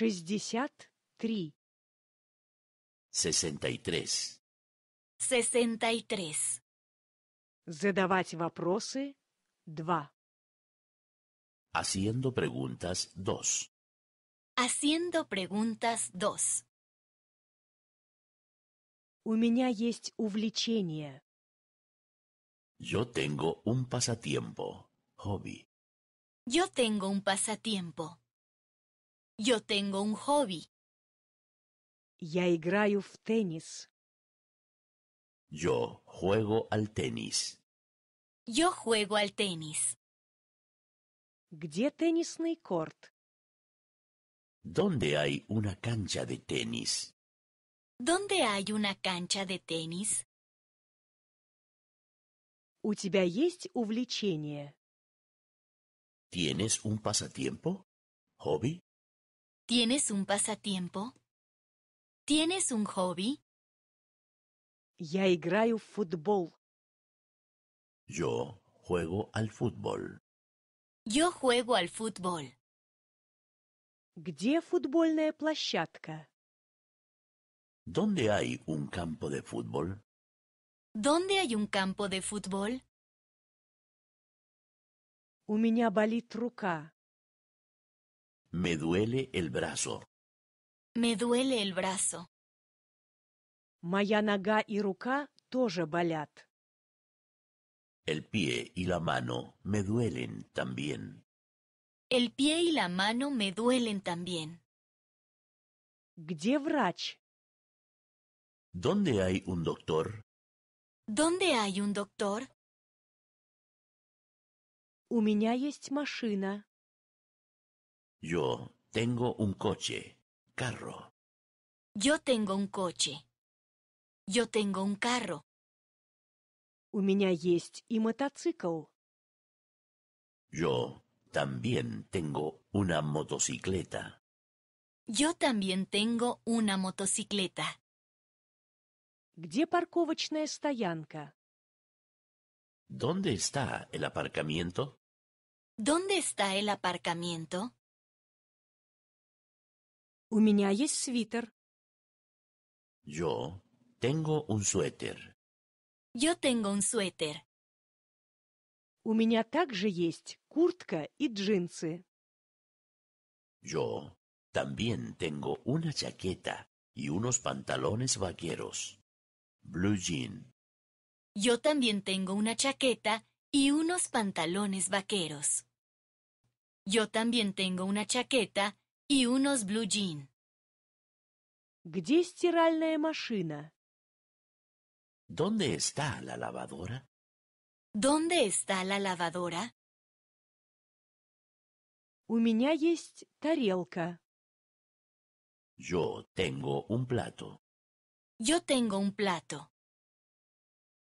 63 Sesenta Задавать вопросы 2 Haciendo preguntas dos. Haciendo preguntas dos. У меня есть увлечение. Yo tengo un pasatiempo, hobby. Yo tengo un pasatiempo. Yo tengo un hobby. играю в Yo juego al tenis. Yo juego al tenis. ¿Dónde hay una cancha de tenis? ¿Dónde hay una cancha de tenis? ¿Tienes un pasatiempo? ¿Hobby? ¿Tienes un pasatiempo? ¿Tienes un hobby? Я играю Yo juego al fútbol. Yo juego al fútbol. Где футбольная площадка? ¿Dónde hay un campo de fútbol? ¿Dónde hay un campo de fútbol? У меня me duele el brazo. Me duele el brazo. Моя нога и рука тоже El pie y la mano me duelen también. El pie y la mano me duelen también. Где ¿Dónde hay un doctor? ¿Dónde hay un doctor? У меня есть машина. Yo tengo un coche, carro. Yo tengo un coche. Yo tengo un carro. У меня есть и Yo también tengo una motocicleta. Yo también tengo una motocicleta. Где парковочная ¿Dónde está el aparcamiento? ¿Dónde está el aparcamiento? меня есть Yo tengo un suéter. Yo tengo un suéter. У меня также есть куртка и джинсы. Yo también tengo una chaqueta y unos pantalones vaqueros. Blue jean. Yo también tengo una chaqueta y unos pantalones vaqueros. Yo también tengo una chaqueta y unos blue jeans. ¿Dónde está la lavadora? ¿Dónde está la lavadora? У меня есть тарелка. Yo tengo un plato. Yo tengo un plato.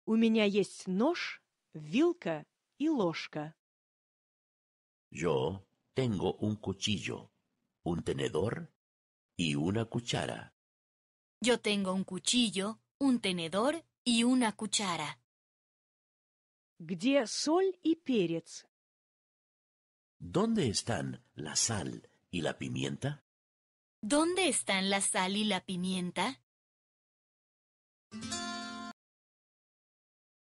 У меня есть нож, вилка и ложка. Yo tengo un cuchillo, un tenedor y una cuchara. Yo tengo un cuchillo, un tenedor y una cuchara. ¿Dónde están la sal y la pimienta? ¿Dónde están la sal y la pimienta?